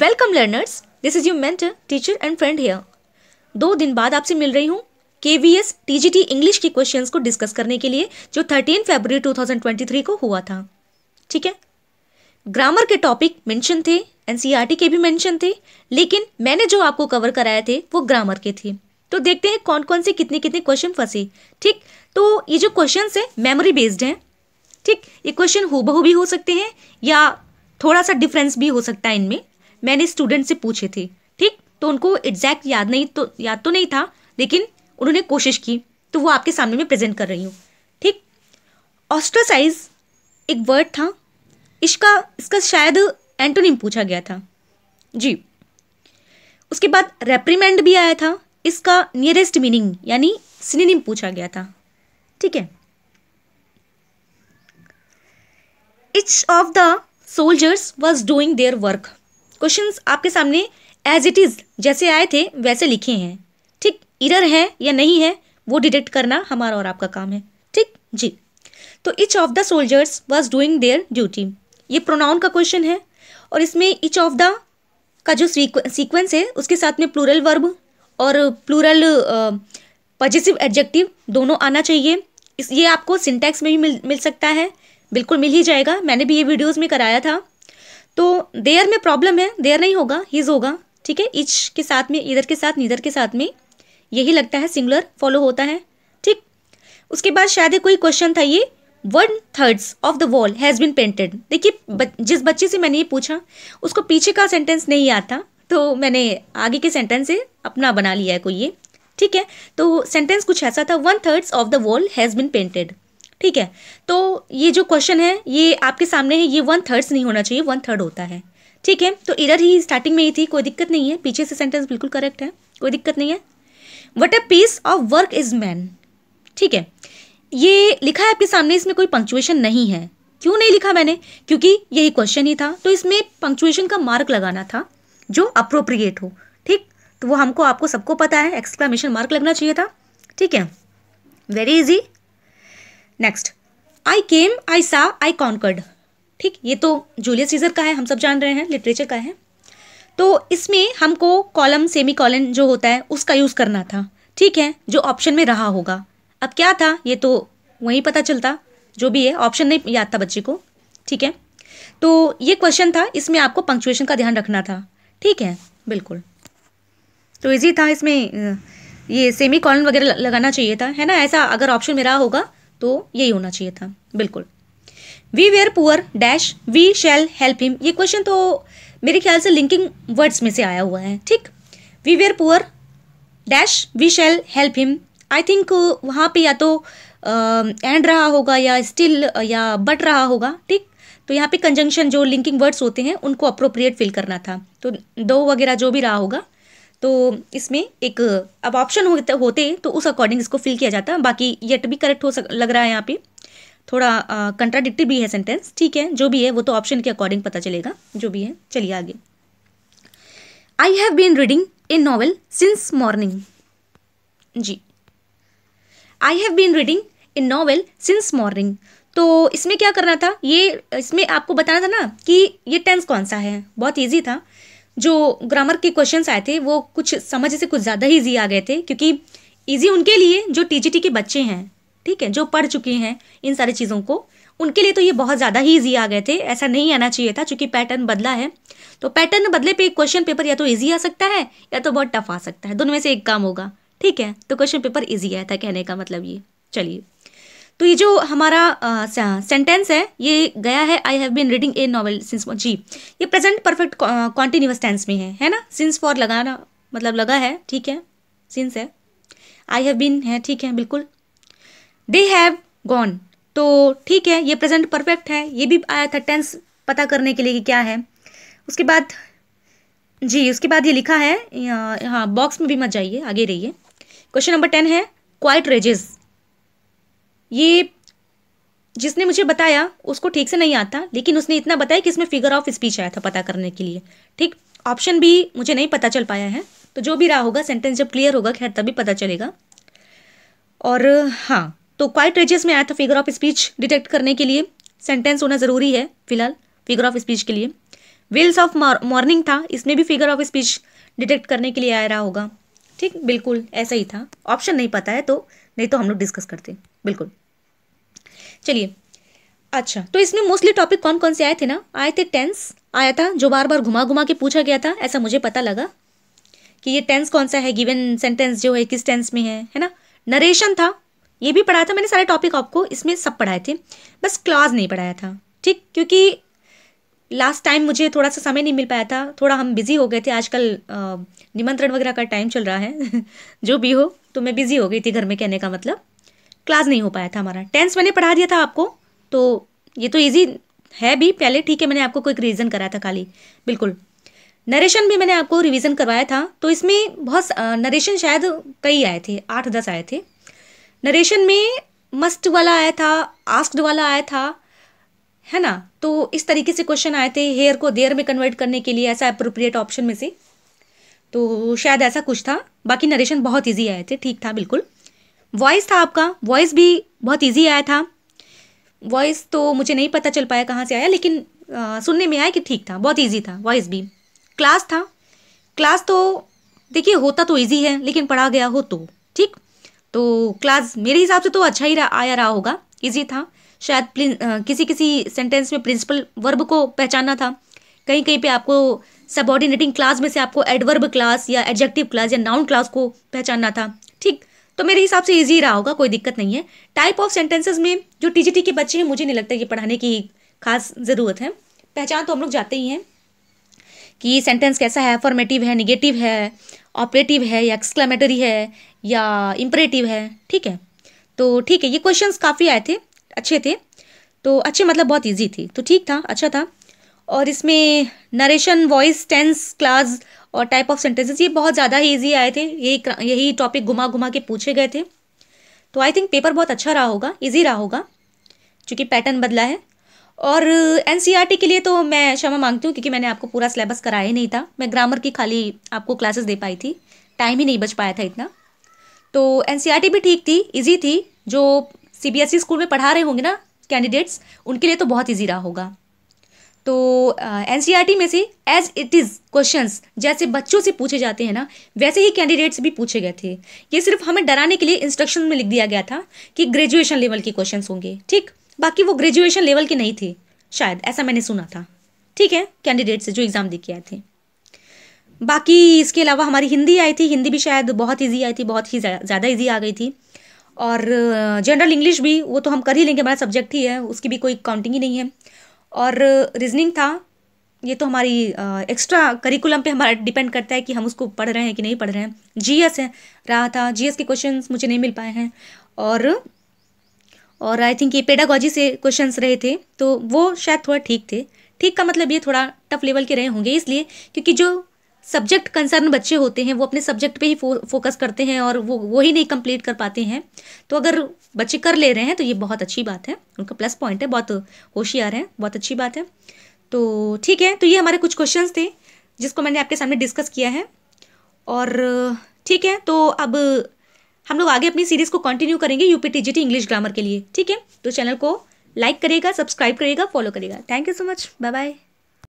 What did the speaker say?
welcome learners this is you mentor teacher and friend here दो दिन बाद आपसे मिल रही हूँ K V S T G T English के क्वेश्चंस को डिस्कस करने के लिए जो थर्टीन फेबरी थ्री को हुआ था ठीक है ग्रामर के टॉपिक मेंशन थे एन सी आर टी के भी मेंशन थे लेकिन मैंने जो आपको कवर कराए थे वो ग्रामर के थे तो देखते हैं कौन कौन से कितने कितने क्वेश्चन फंसे ठीक तो ये जो क्वेश्चन है मेमोरी बेस्ड हैं ठीक ये क्वेश्चन बहू भी हो सकते हैं या थोड़ा सा डिफरेंस भी हो सकता है इनमें मैंने स्टूडेंट से पूछे थे ठीक तो उनको एग्जैक्ट याद नहीं तो याद तो नहीं था लेकिन उन्होंने कोशिश की तो वो आपके सामने में प्रेजेंट कर रही हूँ ठीक ऑस्ट्रासाइज एक वर्ड था इसका इसका शायद एंटोनिम पूछा गया था जी उसके बाद रेप्रीमेंड भी आया था इसका नियरेस्ट मीनिंग यानी सिनेनिम पूछा गया था ठीक है each of the soldiers was doing their work question आपके सामने एज इट इज़ जैसे आए थे वैसे लिखे हैं ठीक इरर है या नहीं है वो डिटेक्ट करना हमारा और आपका काम है ठीक जी तो each of the soldiers was doing their duty ये प्रोनाउन का क्वेश्चन है और इसमें इच ऑफ द का जो सीक्वेंस है उसके साथ में प्लूरल वर्ब और प्लूरल पॉजिटिव एडजेक्टिव दोनों आना चाहिए इस ये आपको सिंटैक्स में भी मिल मिल सकता है बिल्कुल मिल ही जाएगा मैंने भी ये वीडियोस में कराया था तो देयर में प्रॉब्लम है देयर नहीं होगा हिज होगा ठीक है इच के साथ में इधर के साथ नीधर के साथ में यही लगता है सिंगुलर फॉलो होता है ठीक उसके बाद शायद कोई क्वेश्चन था ये one thirds of the wall has been painted देखिए जिस बच्चे से मैंने ये पूछा उसको पीछे का सेंटेंस नहीं आता तो मैंने आगे के सेंटेंस से अपना बना लिया है कोई ये ठीक है तो सेंटेंस कुछ ऐसा था one thirds of the wall has been painted ठीक है तो ये जो क्वेश्चन है ये आपके सामने है ये वन थर्ड्स नहीं होना चाहिए वन थर्ड होता है ठीक है तो इधर ही स्टार्टिंग में ही थी कोई दिक्कत नहीं है पीछे से सेंटेंस बिल्कुल करेक्ट है कोई दिक्कत नहीं है what a piece of work is man ठीक है ये लिखा है आपके सामने इसमें कोई पंक्चुएशन नहीं है क्यों नहीं लिखा मैंने क्योंकि यही क्वेश्चन ही था तो इसमें पंक्चुएशन का मार्क लगाना था जो अप्रोप्रिएट हो ठीक तो वो हमको आपको सबको पता है एक्सक्लामेशन मार्क लगना चाहिए था ठीक है very easy next I came I saw I conquered ठीक ये तो जूलियस सीजर का है हम सब जान रहे हैं लिटरेचर का है तो इसमें हमको कॉलम सेमी कॉलम जो होता है उसका यूज़ करना था ठीक है जो ऑप्शन में रहा होगा अब क्या था ये तो वहीं पता चलता जो भी है ऑप्शन नहीं याद था बच्चे को ठीक है तो ये क्वेश्चन था इसमें आपको पंक्चुएशन का ध्यान रखना था ठीक है बिल्कुल तो इजी था इसमें ये सेमी कॉलन वगैरह लगाना चाहिए था है ना ऐसा अगर ऑप्शन में रहा होगा तो यही होना चाहिए था बिल्कुल we were poor dash we shall help him ये क्वेश्चन तो मेरे ख्याल से लिंकिंग वर्ड्स में से आया हुआ है ठीक we were poor dash we shall help him I think वहाँ पे या तो एंड uh, रहा होगा या स्टिल या बट रहा होगा ठीक तो यहाँ पे कंजंक्शन जो लिंकिंग वर्ड्स होते हैं उनको अप्रोप्रिएट फिल करना था तो दो वगैरह जो भी रहा होगा तो इसमें एक अब ऑप्शन होते होते तो उस अकॉर्डिंग इसको फिल किया जाता बाकी येट भी करेक्ट हो सक लग रहा है यहाँ पे थोड़ा कंट्राडिक्टिव भी है सेंटेंस ठीक है जो भी है वो तो ऑप्शन के अकॉर्डिंग पता चलेगा जो भी है चलिए आगे I have been reading a novel since morning जी I have been reading a novel since morning तो इसमें क्या करना था ये इसमें आपको बताना था ना कि ये टेंस कौन सा है बहुत ईजी था जो ग्रामर के क्वेश्चंस आए थे वो कुछ समझ से कुछ ज़्यादा ही ईजी आ गए थे क्योंकि ईजी उनके लिए जो टी के बच्चे हैं ठीक है जो पढ़ चुके हैं इन सारी चीज़ों को उनके लिए तो ये बहुत ज़्यादा ही ईजी आ गए थे ऐसा नहीं आना चाहिए था चूँकि पैटर्न बदला है तो पैटर्न बदले पे क्वेश्चन पेपर या तो ईजी आ सकता है या तो बहुत टफ आ सकता है दोनों में से एक काम होगा ठीक है तो क्वेश्चन पेपर ईजी आया था कहने का मतलब ये चलिए तो ये जो हमारा सेंटेंस है ये गया है I have been reading a novel since जी ये प्रेजेंट परफेक्ट कॉन्टिन्यूस टेंस में है है ना सिंस फॉर लगाना मतलब लगा है ठीक है सिंस है आई हैव बीन है ठीक है बिल्कुल दे हैव गॉन तो ठीक है ये प्रेजेंट परफेक्ट है ये भी आया था टेंस पता करने के लिए कि क्या है उसके बाद जी उसके बाद ये लिखा है हाँ बॉक्स में भी मत जाइए आगे रहिए क्वेश्चन नंबर टेन है क्वाइट रेजेस ये जिसने मुझे बताया उसको ठीक से नहीं आता लेकिन उसने इतना बताया कि इसमें फिगर ऑफ स्पीच आया था पता करने के लिए ठीक ऑप्शन भी मुझे नहीं पता चल पाया है तो जो भी रहा होगा सेंटेंस जब क्लियर होगा खैर तभी पता चलेगा और हाँ तो क्वाइट रेजेस में आया था फिगर ऑफ स्पीच डिटेक्ट करने के लिए सेंटेंस होना ज़रूरी है फिलहाल फिगर ऑफ स्पीच के लिए विल्स ऑफ मॉर्निंग था इसमें भी फिगर ऑफ स्पीच डिटेक्ट करने के लिए आ रहा होगा ठीक बिल्कुल ऐसा ही था ऑप्शन नहीं पता है तो नहीं तो हम लोग डिस्कस करते बिल्कुल चलिए अच्छा तो इसमें मोस्टली टॉपिक कौन कौन से आए थे ना आए थे टेंस आया था जो बार बार घुमा घुमा के पूछा गया था ऐसा मुझे पता लगा कि ये टेंस कौन सा है गिवन सेंटेंस जो है किस टेंस में है है ना नरेशन था ये भी पढ़ाया था मैंने सारे टॉपिक आपको इसमें सब पढ़ाए थे बस क्लॉज नहीं पढ़ाया था ठीक क्योंकि लास्ट टाइम मुझे थोड़ा सा समय नहीं मिल पाया था थोड़ा हम बिज़ी हो गए थे आजकल निमंत्रण वगैरह का टाइम चल रहा है जो भी हो तो मैं बिज़ी हो गई थी घर में कहने का मतलब क्लास नहीं हो पाया था हमारा टेंस मैंने पढ़ा दिया था आपको तो ये तो ईजी है भी पहले ठीक है मैंने आपको कोई रिविज़न कराया था खाली बिल्कुल नरेशन भी मैंने आपको रिवीजन करवाया था तो इसमें बहुत नरेशन शायद कई आए थे आठ दस आए थे नरेशन में मस्ट वाला आया था आस्क्ड वाला आया था है ना तो इस तरीके से क्वेश्चन आए थे हेयर को देयर में कन्वर्ट करने के लिए ऐसा अप्रोप्रिएट ऑप्शन में से तो शायद ऐसा कुछ था बाकी नरेशन बहुत ईजी आए थे ठीक था बिल्कुल वॉइस था आपका वॉइस भी बहुत ईजी आया था वॉइस तो मुझे नहीं पता चल पाया कहाँ से आया लेकिन आ, सुनने में आया कि ठीक था बहुत ईजी था वॉइस भी क्लास था क्लास तो देखिए होता तो ईजी है लेकिन पढ़ा गया हो तो ठीक तो क्लास मेरे हिसाब से तो अच्छा ही रहा आया रहा होगा ईजी था शायद आ, किसी किसी सेंटेंस में प्रिंसिपल वर्ब को पहचानना था कहीं कहीं पे आपको सबॉर्डिनेटिंग क्लास में से आपको एडवर्ब क्लास या एडजेक्टिव क्लास या नाउन क्लास को पहचानना था ठीक तो मेरे हिसाब से ईजी रहा होगा कोई दिक्कत नहीं है टाइप ऑफ सेंटेंसेज में जो टी के बच्चे हैं मुझे नहीं लगता ये पढ़ाने की खास ज़रूरत है पहचान तो हम लोग जाते ही हैं कि सेंटेंस कैसा है फॉर्मेटिव है निगेटिव है ऑपरेटिव है या एक्सक्लामेटरी है या इम्परेटिव है ठीक है तो ठीक है ये क्वेश्चंस काफ़ी आए थे अच्छे थे तो अच्छे मतलब बहुत इजी थी तो ठीक था अच्छा था और इसमें नरेशन वॉइस टेंस क्लास और टाइप ऑफ सेंटेंसेस ये बहुत ज़्यादा ही ईजी आए थे यही यही टॉपिक घुमा घुमा के पूछे गए थे तो आई थिंक पेपर बहुत अच्छा रहा होगा ईजी रहा होगा क्योंकि पैटर्न बदला है और एन e के लिए तो मैं क्षमा मांगती हूँ क्योंकि मैंने आपको पूरा सिलेबस कराया ही नहीं था मैं ग्रामर की खाली आपको क्लासेस दे पाई थी टाइम ही नहीं बच पाया था इतना तो एन e भी ठीक थी ईजी थी जो सी स्कूल e में पढ़ा रहे होंगे ना कैंडिडेट्स उनके लिए तो बहुत ईजी रहा होगा तो एन e में से एज इट इज़ क्वेश्चन जैसे बच्चों से पूछे जाते हैं ना वैसे ही कैंडिडेट्स भी पूछे गए थे ये सिर्फ हमें डराने के लिए इंस्ट्रक्शन में लिख दिया गया था कि ग्रेजुएशन लेवल के क्वेश्चन होंगे ठीक बाकी वो ग्रेजुएशन लेवल के नहीं थे शायद ऐसा मैंने सुना था ठीक है कैंडिडेट्स से जो एग्ज़ाम दे के आए थे बाकी इसके अलावा हमारी हिंदी आई थी हिंदी भी शायद बहुत ईजी आई थी बहुत ही ज़्यादा ईजी आ गई थी और जनरल इंग्लिश भी वो तो हम कर ही लेंगे हमारा सब्जेक्ट ही है उसकी भी कोई काउंटिंग ही नहीं है और रीजनिंग था ये तो हमारी एक्स्ट्रा करिकुलम पे हमारा डिपेंड करता है कि हम उसको पढ़ रहे हैं कि नहीं पढ़ रहे हैं जीएस है रहा था जीएस के क्वेश्चंस मुझे नहीं मिल पाए हैं और और आई थिंक ये पेडागोजी से क्वेश्चंस रहे थे तो वो शायद थोड़ा ठीक थे ठीक का मतलब ये थोड़ा टफ लेवल के रहे होंगे इसलिए क्योंकि जो सब्जेक्ट कंसर्न बच्चे होते हैं वो अपने सब्जेक्ट पे ही फो, फोकस करते हैं और वो वो ही नहीं कंप्लीट कर पाते हैं तो अगर बच्चे कर ले रहे हैं तो ये बहुत अच्छी बात है उनका प्लस पॉइंट है बहुत होशियार है बहुत अच्छी बात है तो ठीक है तो ये हमारे कुछ क्वेश्चन थे जिसको मैंने आपके सामने डिस्कस किया है और ठीक है तो अब हम लोग आगे अपनी सीरीज़ को कंटिन्यू करेंगे यूपी पी इंग्लिश ग्रामर के लिए ठीक है तो चैनल को लाइक करेगा सब्सक्राइब करेगा फॉलो करेगा thank you so much bye bye